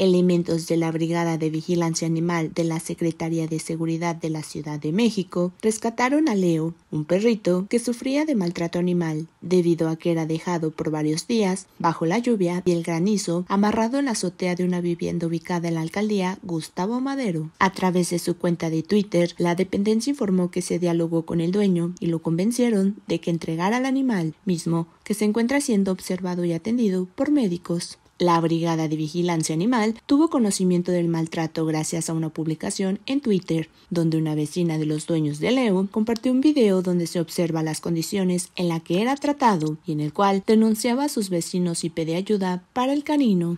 elementos de la Brigada de Vigilancia Animal de la Secretaría de Seguridad de la Ciudad de México rescataron a Leo, un perrito que sufría de maltrato animal, debido a que era dejado por varios días, bajo la lluvia y el granizo, amarrado en la azotea de una vivienda ubicada en la alcaldía Gustavo Madero. A través de su cuenta de Twitter, la dependencia informó que se dialogó con el dueño y lo convencieron de que entregara al animal, mismo que se encuentra siendo observado y atendido por médicos. La Brigada de Vigilancia Animal tuvo conocimiento del maltrato gracias a una publicación en Twitter, donde una vecina de los dueños de Leo compartió un video donde se observa las condiciones en las que era tratado y en el cual denunciaba a sus vecinos y pide ayuda para el canino.